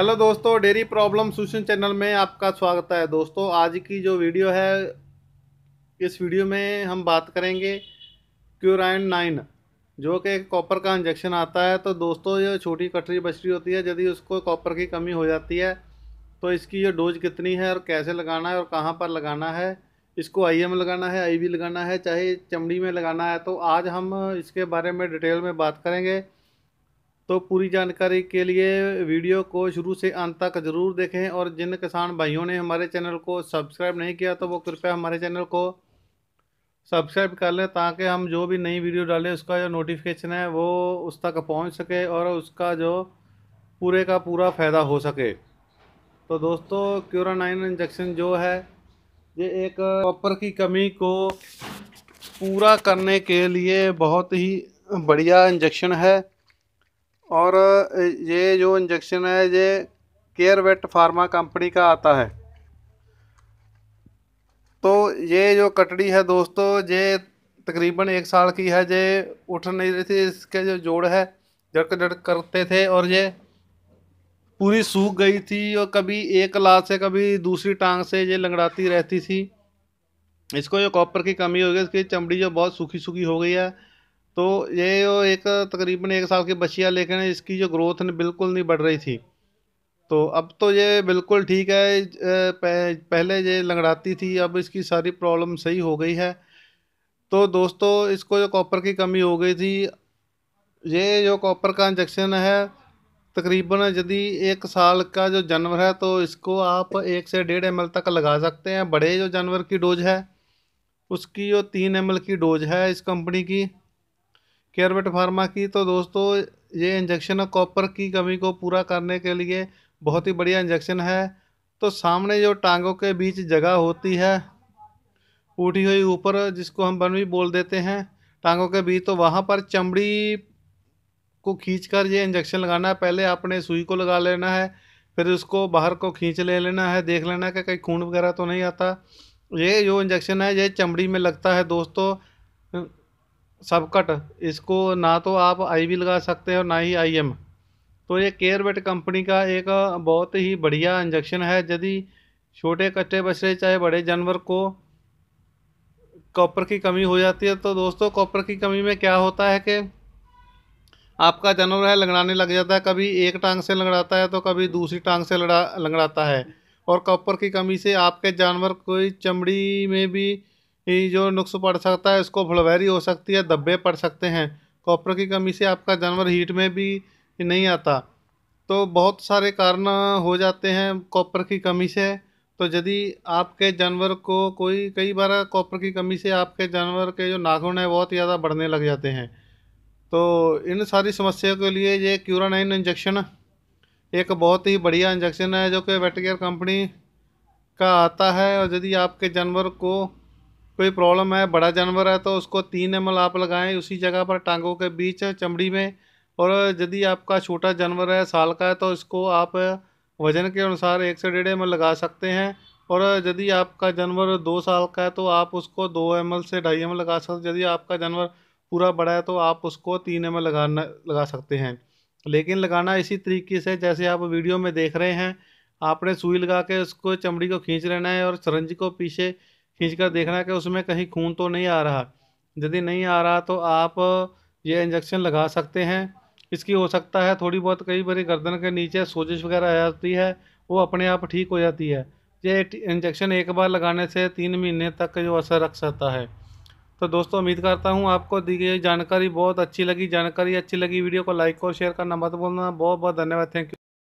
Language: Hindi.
हेलो दोस्तों डेयरी प्रॉब्लम सोल्यूशन चैनल में आपका स्वागत है दोस्तों आज की जो वीडियो है इस वीडियो में हम बात करेंगे क्यूराइन नाइन जो कि कॉपर का इंजेक्शन आता है तो दोस्तों ये छोटी कटरी बछरी होती है यदि उसको कॉपर की कमी हो जाती है तो इसकी ये डोज कितनी है और कैसे लगाना है और कहाँ पर लगाना है इसको आई एम लगाना है आई वी लगाना है चाहे चमड़ी में लगाना है तो आज हम इसके बारे में डिटेल में बात करेंगे तो पूरी जानकारी के लिए वीडियो को शुरू से अंत तक ज़रूर देखें और जिन किसान भाइयों ने हमारे चैनल को सब्सक्राइब नहीं किया तो वो कृपया हमारे चैनल को सब्सक्राइब कर लें ताकि हम जो भी नई वीडियो डालें उसका जो नोटिफिकेशन है वो उस तक पहुंच सके और उसका जो पूरे का पूरा फ़ायदा हो सके तो दोस्तों क्यूरा नाइन इंजेक्शन जो है ये एक कॉपर की कमी को पूरा करने के लिए बहुत ही बढ़िया इंजेक्शन है और ये जो इंजेक्शन है ये केयर वेट फार्मा कंपनी का आता है तो ये जो कटड़ी है दोस्तों ये तकरीबन एक साल की है ये उठ नहीं रही थी इसके जो जोड़ है जड़क जड़क करते थे और ये पूरी सूख गई थी और कभी एक लात से कभी दूसरी टांग से ये लंगड़ाती रहती थी इसको जो कॉपर की कमी हो गई इसकी चमड़ी जो बहुत सूखी सूखी हो गई है तो ये जो एक तकरीबन एक साल की बचिया लेकिन इसकी जो ग्रोथ बिल्कुल नहीं बढ़ रही थी तो अब तो ये बिल्कुल ठीक है पहले ये लंगड़ाती थी अब इसकी सारी प्रॉब्लम सही हो गई है तो दोस्तों इसको जो कॉपर की कमी हो गई थी ये जो कॉपर का इंजेक्शन है तकरीबन यदि एक साल का जो जानवर है तो इसको आप एक से डेढ़ एम तक लगा सकते हैं बड़े जो जानवर की डोज है उसकी जो तीन एम की डोज है इस कंपनी की केयरबेट फार्मा की तो दोस्तों ये इंजेक्शन कॉपर की कमी को पूरा करने के लिए बहुत ही बढ़िया इंजेक्शन है तो सामने जो टांगों के बीच जगह होती है उठी हुई ऊपर जिसको हम बन बोल देते हैं टांगों के बीच तो वहाँ पर चमड़ी को खींच कर ये इंजेक्शन लगाना है पहले आपने सुई को लगा लेना है फिर उसको बाहर को खींच ले लेना है देख लेना है कि कहीं खून वगैरह तो नहीं आता ये जो इंजेक्शन है ये चमड़ी में लगता है दोस्तों सबकट इसको ना तो आप आई भी लगा सकते हो ना ही आई एम तो ये बेट कंपनी का एक बहुत ही बढ़िया इंजेक्शन है यदि छोटे कच्चे बछड़े चाहे बड़े जानवर को कॉपर की कमी हो जाती है तो दोस्तों कॉपर की कमी में क्या होता है कि आपका जानवर है लंगड़ाने लग जाता है कभी एक टांग से लंगड़ाता है तो कभी दूसरी टांग से लड़ा लंगड़ाता है और कॉपर की कमी से आपके जानवर कोई चमड़ी में भी जो नुक्स पड़ सकता है इसको फुलवैरी हो सकती है धब्बे पड़ सकते हैं कॉपर की कमी से आपका जानवर हीट में भी नहीं आता तो बहुत सारे कारण हो जाते हैं कॉपर की कमी से तो यदि आपके जानवर को कोई कई बार कॉपर की कमी से आपके जानवर के जो नाखून है बहुत ज़्यादा बढ़ने लग जाते हैं तो इन सारी समस्याओं के लिए ये नाइन इंजेक्शन एक बहुत ही बढ़िया इंजेक्शन है जो कि वेटकेयर कंपनी का आता है और यदि आपके जानवर को कोई प्रॉब्लम है बड़ा जानवर है तो उसको तीन एम आप लगाएं उसी जगह पर टांगों के बीच चमड़ी में और यदि आपका छोटा जानवर है साल का है तो इसको आप वज़न के अनुसार एक से डेढ़ एम लगा सकते हैं और यदि आपका जानवर दो साल का है तो आप उसको दो एम से ढाई एम लगा सकते यदि आपका जानवर पूरा बड़ा है तो आप उसको तीन एम लगाना लगा सकते हैं लेकिन लगाना इसी तरीके से जैसे आप वीडियो में देख रहे हैं आपने सुई लगा के उसको चमड़ी को खींच लेना है और सरंज को पीछे खींच कर देखना कि उसमें कहीं खून तो नहीं आ रहा यदि नहीं आ रहा तो आप ये इंजेक्शन लगा सकते हैं इसकी हो सकता है थोड़ी बहुत कई बार गर्दन के नीचे सोजिश वगैरह आ जाती है वो अपने आप ठीक हो जाती है ये इंजेक्शन एक बार लगाने से तीन महीने तक जो असर रख सकता है तो दोस्तों उम्मीद करता हूँ आपको दी गई जानकारी बहुत अच्छी लगी जानकारी अच्छी लगी वीडियो को लाइक और शेयर करना मत बोलना बहुत बहुत धन्यवाद थैंक यू